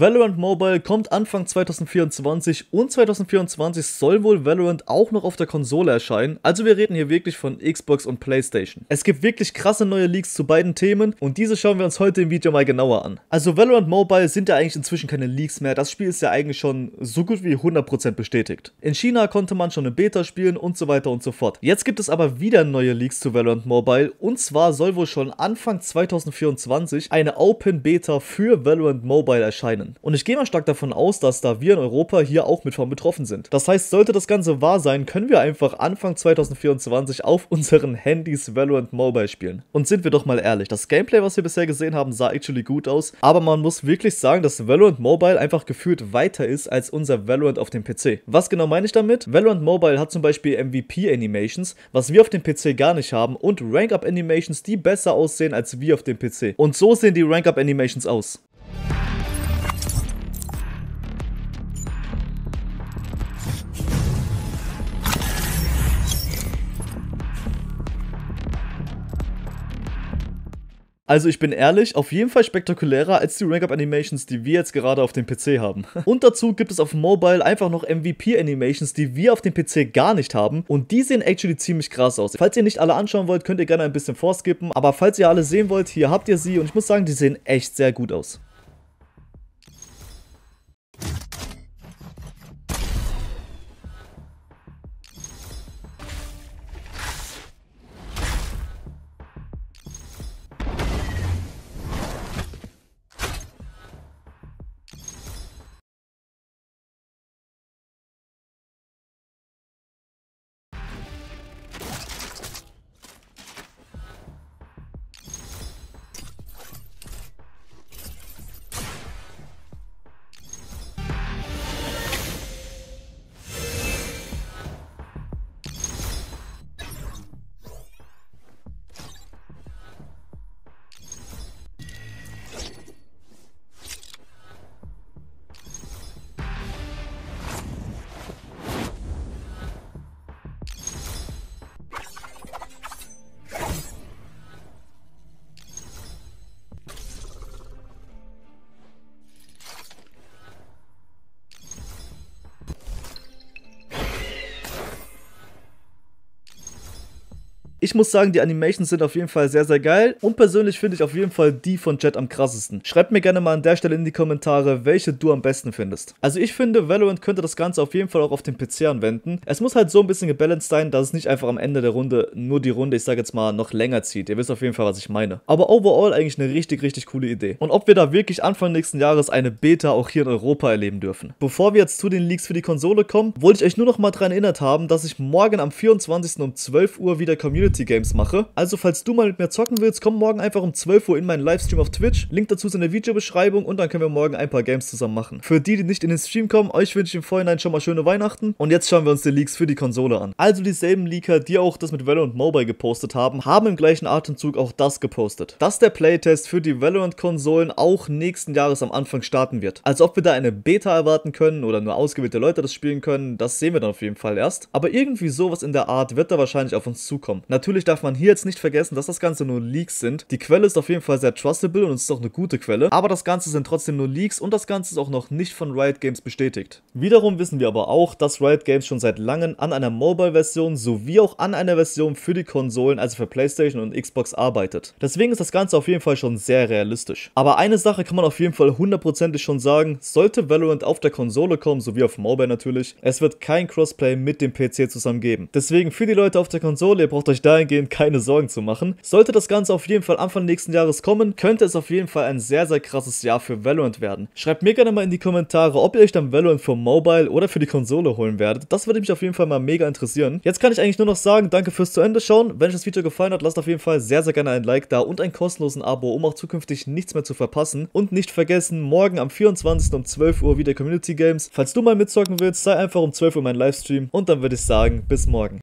Valorant Mobile kommt Anfang 2024 und 2024 soll wohl Valorant auch noch auf der Konsole erscheinen. Also wir reden hier wirklich von Xbox und PlayStation. Es gibt wirklich krasse neue Leaks zu beiden Themen und diese schauen wir uns heute im Video mal genauer an. Also Valorant Mobile sind ja eigentlich inzwischen keine Leaks mehr. Das Spiel ist ja eigentlich schon so gut wie 100% bestätigt. In China konnte man schon eine Beta spielen und so weiter und so fort. Jetzt gibt es aber wieder neue Leaks zu Valorant Mobile und zwar soll wohl schon Anfang 2024 eine Open Beta für Valorant Mobile erscheinen können. Und ich gehe mal stark davon aus, dass da wir in Europa hier auch mit von betroffen sind. Das heißt, sollte das Ganze wahr sein, können wir einfach Anfang 2024 auf unseren Handys Valorant Mobile spielen. Und sind wir doch mal ehrlich, das Gameplay, was wir bisher gesehen haben, sah actually gut aus, aber man muss wirklich sagen, dass Valorant Mobile einfach gefühlt weiter ist als unser Valorant auf dem PC. Was genau meine ich damit? Valorant Mobile hat zum Beispiel MVP-Animations, was wir auf dem PC gar nicht haben, und Rank-Up-Animations, die besser aussehen als wir auf dem PC. Und so sehen die Rank-Up-Animations aus. Also ich bin ehrlich, auf jeden Fall spektakulärer als die Rank-Up-Animations, die wir jetzt gerade auf dem PC haben. Und dazu gibt es auf Mobile einfach noch MVP-Animations, die wir auf dem PC gar nicht haben und die sehen actually ziemlich krass aus. Falls ihr nicht alle anschauen wollt, könnt ihr gerne ein bisschen vorskippen, aber falls ihr alle sehen wollt, hier habt ihr sie und ich muss sagen, die sehen echt sehr gut aus. Ich muss sagen, die Animations sind auf jeden Fall sehr, sehr geil und persönlich finde ich auf jeden Fall die von Jet am krassesten. Schreibt mir gerne mal an der Stelle in die Kommentare, welche du am besten findest. Also ich finde, Valorant könnte das Ganze auf jeden Fall auch auf den PC anwenden. Es muss halt so ein bisschen gebalanced sein, dass es nicht einfach am Ende der Runde nur die Runde, ich sage jetzt mal, noch länger zieht. Ihr wisst auf jeden Fall, was ich meine. Aber overall eigentlich eine richtig, richtig coole Idee. Und ob wir da wirklich Anfang nächsten Jahres eine Beta auch hier in Europa erleben dürfen. Bevor wir jetzt zu den Leaks für die Konsole kommen, wollte ich euch nur noch mal daran erinnert haben, dass ich morgen am 24. um 12 Uhr wieder Community Community Games mache. Also falls du mal mit mir zocken willst, komm morgen einfach um 12 Uhr in meinen Livestream auf Twitch. Link dazu ist in der Videobeschreibung und dann können wir morgen ein paar Games zusammen machen. Für die, die nicht in den Stream kommen, euch wünsche ich im Vorhinein schon mal schöne Weihnachten und jetzt schauen wir uns die Leaks für die Konsole an. Also dieselben Leaker, die auch das mit Valorant Mobile gepostet haben, haben im gleichen Atemzug auch das gepostet. Dass der Playtest für die Valorant-Konsolen auch nächsten Jahres am Anfang starten wird. Als ob wir da eine Beta erwarten können oder nur ausgewählte Leute das spielen können, das sehen wir dann auf jeden Fall erst. Aber irgendwie sowas in der Art wird da wahrscheinlich auf uns zukommen. Natürlich darf man hier jetzt nicht vergessen, dass das Ganze nur Leaks sind. Die Quelle ist auf jeden Fall sehr trustable und ist auch eine gute Quelle, aber das Ganze sind trotzdem nur Leaks und das Ganze ist auch noch nicht von Riot Games bestätigt. Wiederum wissen wir aber auch, dass Riot Games schon seit langem an einer Mobile-Version sowie auch an einer Version für die Konsolen, also für Playstation und Xbox arbeitet. Deswegen ist das Ganze auf jeden Fall schon sehr realistisch. Aber eine Sache kann man auf jeden Fall hundertprozentig schon sagen, sollte Valorant auf der Konsole kommen, sowie auf Mobile natürlich, es wird kein Crossplay mit dem PC zusammen geben. Deswegen für die Leute auf der Konsole, ihr braucht euch da dahingehend keine Sorgen zu machen. Sollte das Ganze auf jeden Fall Anfang nächsten Jahres kommen, könnte es auf jeden Fall ein sehr, sehr krasses Jahr für Valorant werden. Schreibt mir gerne mal in die Kommentare, ob ihr euch dann Valorant für Mobile oder für die Konsole holen werdet. Das würde mich auf jeden Fall mal mega interessieren. Jetzt kann ich eigentlich nur noch sagen, danke fürs zu Ende schauen. Wenn euch das Video gefallen hat, lasst auf jeden Fall sehr, sehr gerne ein Like da und ein kostenlosen Abo, um auch zukünftig nichts mehr zu verpassen. Und nicht vergessen, morgen am 24. um 12 Uhr wieder Community Games. Falls du mal mitzocken willst, sei einfach um 12 Uhr mein Livestream. Und dann würde ich sagen, bis morgen.